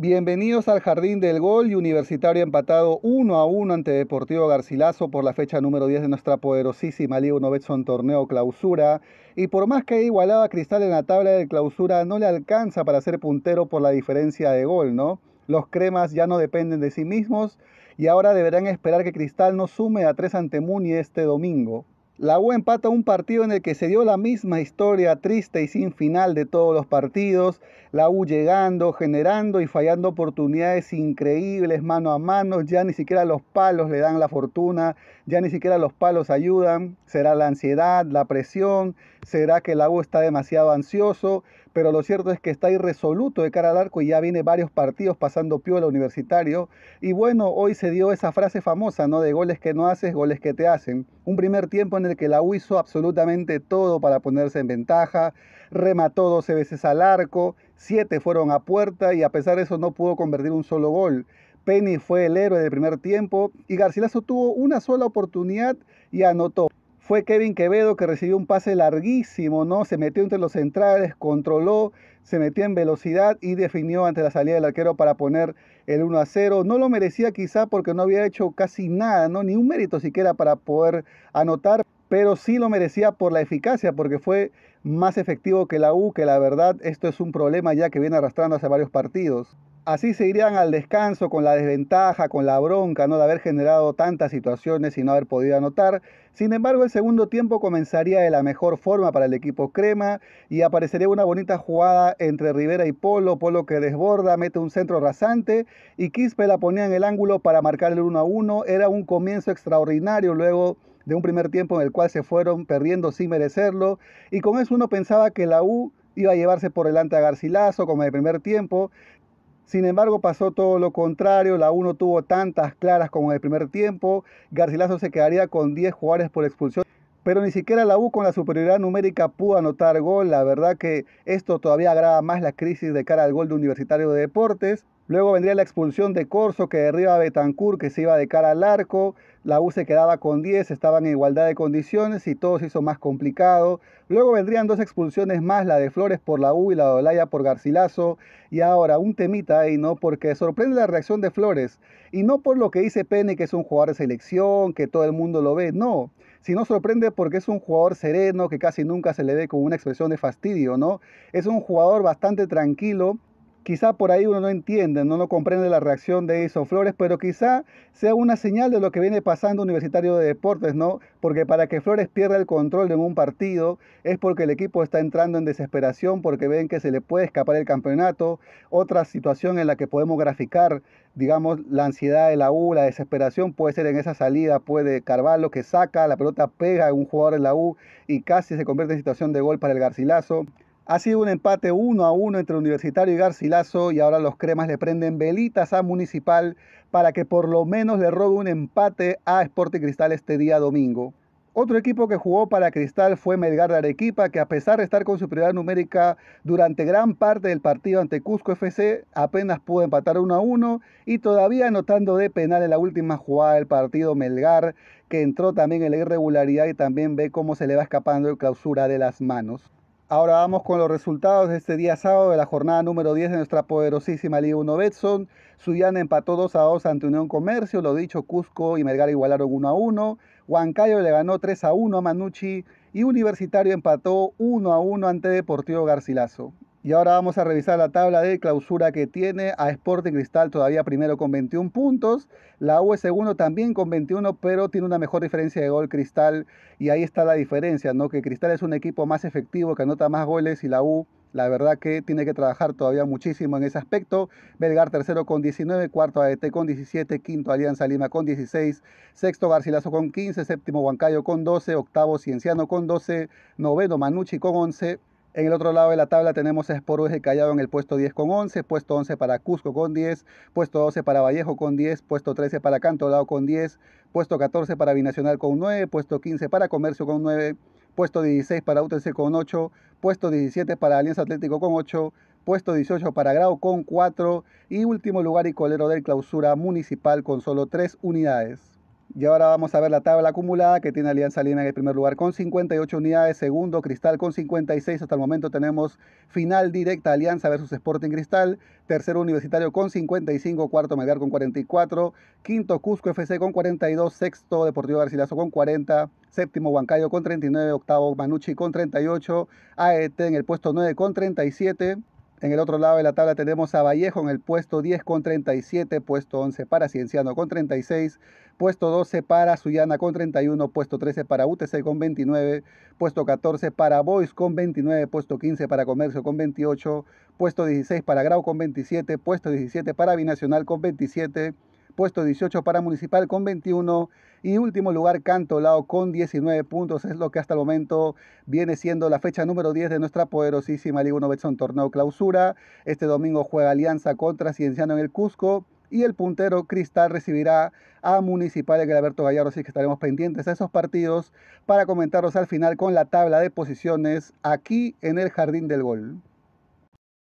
Bienvenidos al Jardín del Gol y Universitario empatado 1 a 1 ante Deportivo Garcilaso por la fecha número 10 de nuestra poderosísima Liga 1 Torneo Clausura. Y por más que haya igualado a Cristal en la tabla de clausura, no le alcanza para ser puntero por la diferencia de gol, ¿no? Los cremas ya no dependen de sí mismos y ahora deberán esperar que Cristal no sume a tres ante Muni este domingo. La U empata un partido en el que se dio la misma historia triste y sin final de todos los partidos. La U llegando, generando y fallando oportunidades increíbles mano a mano. Ya ni siquiera los palos le dan la fortuna, ya ni siquiera los palos ayudan. Será la ansiedad, la presión, será que la U está demasiado ansioso pero lo cierto es que está irresoluto de cara al arco y ya viene varios partidos pasando piola universitario. Y bueno, hoy se dio esa frase famosa, ¿no? De goles que no haces, goles que te hacen. Un primer tiempo en el que la U hizo absolutamente todo para ponerse en ventaja, remató 12 veces al arco, 7 fueron a puerta y a pesar de eso no pudo convertir un solo gol. Penny fue el héroe del primer tiempo y Garcilaso tuvo una sola oportunidad y anotó fue Kevin Quevedo que recibió un pase larguísimo, ¿no? Se metió entre los centrales, controló, se metió en velocidad y definió ante la salida del arquero para poner el 1 a 0. No lo merecía quizá porque no había hecho casi nada, ¿no? Ni un mérito siquiera para poder anotar, pero sí lo merecía por la eficacia, porque fue más efectivo que la U, que la verdad esto es un problema ya que viene arrastrando hace varios partidos. Así se irían al descanso con la desventaja, con la bronca, no de haber generado tantas situaciones y no haber podido anotar. Sin embargo, el segundo tiempo comenzaría de la mejor forma para el equipo crema y aparecería una bonita jugada entre Rivera y Polo. Polo que desborda, mete un centro rasante y Quispe la ponía en el ángulo para marcar el 1 a 1. Era un comienzo extraordinario luego de un primer tiempo en el cual se fueron perdiendo sin merecerlo y con eso uno pensaba que la U iba a llevarse por delante a Garcilaso como en el primer tiempo. Sin embargo, pasó todo lo contrario. La no tuvo tantas claras como en el primer tiempo. Garcilaso se quedaría con 10 jugadores por expulsión. Pero ni siquiera la U con la superioridad numérica pudo anotar gol. La verdad que esto todavía agrava más la crisis de cara al gol de Universitario de Deportes. Luego vendría la expulsión de Corso que derriba a Betancourt que se iba de cara al arco. La U se quedaba con 10, estaban en igualdad de condiciones y todo se hizo más complicado. Luego vendrían dos expulsiones más, la de Flores por la U y la de Olaya por Garcilaso. Y ahora un temita ahí, ¿no? Porque sorprende la reacción de Flores. Y no por lo que dice Pene, que es un jugador de selección, que todo el mundo lo ve, no. Sino sorprende porque es un jugador sereno, que casi nunca se le ve con una expresión de fastidio, ¿no? Es un jugador bastante tranquilo Quizá por ahí uno no entiende, no, comprende la reacción de Iso Flores, pero quizá sea una señal de lo que viene pasando Universitario de Deportes, ¿no? Porque para que Flores pierda el control de un partido es porque el equipo está entrando en desesperación, porque ven que se le puede escapar el campeonato. Otra situación en la que podemos graficar, digamos, la ansiedad de la U, la desesperación, puede ser en esa salida, puede Carvalho que saca, la pelota pega a un jugador de la U y casi se convierte en situación de gol para el Garcilaso. Ha sido un empate uno a uno entre Universitario y Garcilaso y ahora los cremas le prenden velitas a Municipal para que por lo menos le robe un empate a Sporting Cristal este día domingo. Otro equipo que jugó para Cristal fue Melgar de Arequipa, que a pesar de estar con superioridad numérica durante gran parte del partido ante Cusco FC, apenas pudo empatar 1 a 1 y todavía anotando de penal en la última jugada del partido Melgar, que entró también en la irregularidad y también ve cómo se le va escapando el clausura de las manos. Ahora vamos con los resultados de este día sábado de la jornada número 10 de nuestra poderosísima Liga 1 Betson. Suyana empató 2 a 2 ante Unión Comercio, lo dicho, Cusco y Melgar igualaron 1 a 1. Huancayo le ganó 3 a 1 a Manucci y Universitario empató 1 a 1 ante Deportivo Garcilaso. Y ahora vamos a revisar la tabla de clausura que tiene a Sporting Cristal todavía primero con 21 puntos. La U es segundo también con 21, pero tiene una mejor diferencia de gol Cristal. Y ahí está la diferencia, ¿no? Que Cristal es un equipo más efectivo, que anota más goles y la U, la verdad que tiene que trabajar todavía muchísimo en ese aspecto. Belgar tercero con 19, cuarto ADT con 17, quinto Alianza Lima con 16, sexto Garcilaso con 15, séptimo Huancayo con 12, octavo Cienciano con 12, noveno Manucci con 11 en el otro lado de la tabla tenemos a Sport UG Callao en el puesto 10 con 11, puesto 11 para Cusco con 10, puesto 12 para Vallejo con 10, puesto 13 para Cantolao con 10, puesto 14 para Binacional con 9, puesto 15 para Comercio con 9, puesto 16 para UTC con 8, puesto 17 para Alianza Atlético con 8, puesto 18 para Grau con 4 y último lugar y colero del clausura municipal con solo 3 unidades. Y ahora vamos a ver la tabla acumulada que tiene Alianza Lima en el primer lugar con 58 unidades, segundo Cristal con 56, hasta el momento tenemos final directa Alianza versus Sporting Cristal, tercero Universitario con 55, cuarto Melgar con 44, quinto Cusco FC con 42, sexto Deportivo Garcilaso con 40, séptimo Huancayo con 39, octavo Manucci con 38, AET en el puesto 9 con 37, en el otro lado de la tabla tenemos a Vallejo en el puesto 10 con 37, puesto 11 para Cienciano con 36, puesto 12 para Suyana con 31, puesto 13 para UTC con 29, puesto 14 para Boys con 29, puesto 15 para Comercio con 28, puesto 16 para Grau con 27, puesto 17 para Binacional con 27 puesto 18 para Municipal con 21 y último lugar Cantolao con 19 puntos. Es lo que hasta el momento viene siendo la fecha número 10 de nuestra poderosísima Liga 1 Betson Torneo Clausura. Este domingo juega Alianza contra Cienciano en el Cusco y el puntero Cristal recibirá a Municipal de Alberto Gallardo, así que estaremos pendientes a esos partidos para comentaros al final con la tabla de posiciones aquí en el Jardín del Gol.